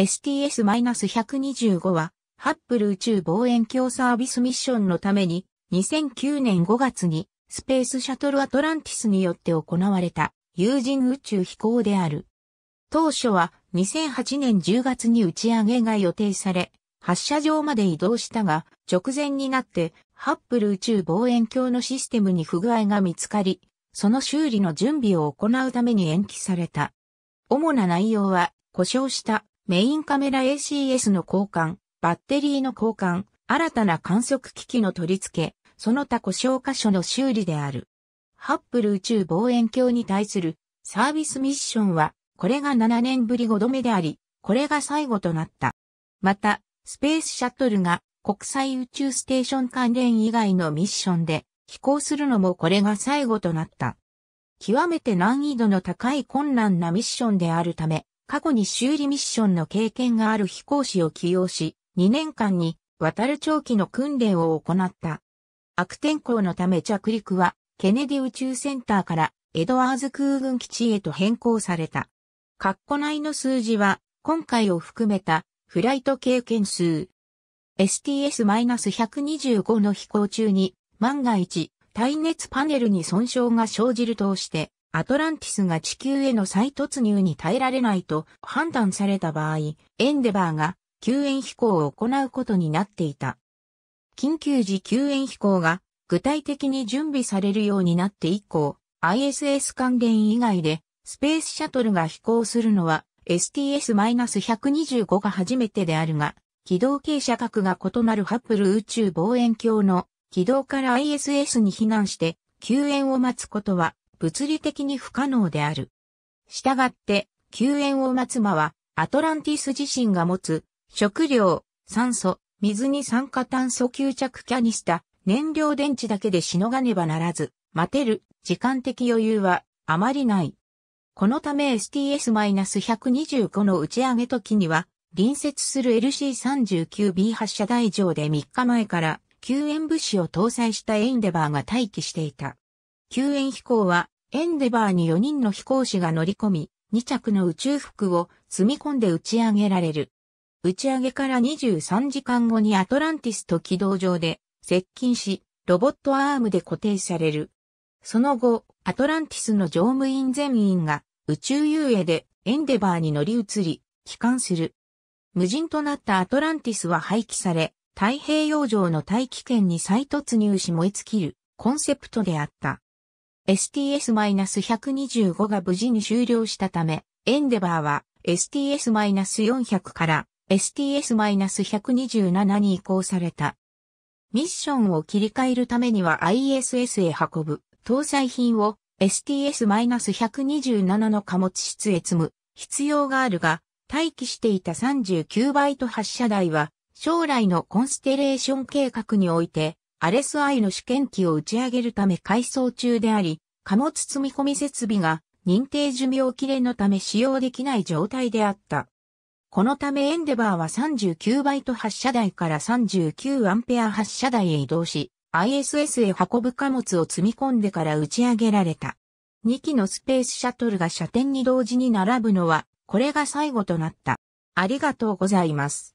STS-125 は、ハッブル宇宙望遠鏡サービスミッションのために、2009年5月に、スペースシャトルアトランティスによって行われた、有人宇宙飛行である。当初は、2008年10月に打ち上げが予定され、発射場まで移動したが、直前になって、ハッブル宇宙望遠鏡のシステムに不具合が見つかり、その修理の準備を行うために延期された。主な内容は、故障したメインカメラ ACS の交換、バッテリーの交換、新たな観測機器の取り付け、その他故障箇所の修理である。ハッブル宇宙望遠鏡に対するサービスミッションは、これが7年ぶり5度目であり、これが最後となった。また、スペースシャトルが国際宇宙ステーション関連以外のミッションで飛行するのもこれが最後となった。極めて難易度の高い困難なミッションであるため、過去に修理ミッションの経験がある飛行士を起用し、2年間に渡る長期の訓練を行った。悪天候のため着陸は、ケネディ宇宙センターからエドワーズ空軍基地へと変更された。括弧内の数字は、今回を含めたフライト経験数。STS-125 の飛行中に、万が一、耐熱パネルに損傷が生じるとして、アトランティスが地球への再突入に耐えられないと判断された場合、エンデバーが救援飛行を行うことになっていた。緊急時救援飛行が具体的に準備されるようになって以降、ISS 関連以外でスペースシャトルが飛行するのは STS-125 が初めてであるが、軌道傾斜角が異なるハップル宇宙望遠鏡の軌道から ISS に避難して救援を待つことは物理的に不可能である。したがって、救援を待つ間は、アトランティス自身が持つ、食料、酸素、水に酸化炭素吸着キャニスタ、燃料電池だけでしのがねばならず、待てる、時間的余裕は、あまりない。このため STS-125 の打ち上げ時には、隣接する LC-39B 発射台上で3日前から救援物資を搭載したエインデバーが待機していた。救援飛行はエンデバーに4人の飛行士が乗り込み、2着の宇宙服を積み込んで打ち上げられる。打ち上げから23時間後にアトランティスと軌道上で接近し、ロボットアームで固定される。その後、アトランティスの乗務員全員が宇宙遊泳でエンデバーに乗り移り、帰還する。無人となったアトランティスは廃棄され、太平洋上の大気圏に再突入し燃え尽きるコンセプトであった。STS-125 が無事に終了したため、エンデバーは STS-400 から STS-127 に移行された。ミッションを切り替えるためには ISS へ運ぶ搭載品を STS-127 の貨物室へ積む必要があるが、待機していた39バイト発射台は将来のコンステレーション計画においてアレスアイの試験機を打ち上げるため改装中であり、貨物積み込み設備が認定寿命切れのため使用できない状態であった。このためエンデバーは39バイト発射台から39アンペア発射台へ移動し、ISS へ運ぶ貨物を積み込んでから打ち上げられた。2機のスペースシャトルが射点に同時に並ぶのは、これが最後となった。ありがとうございます。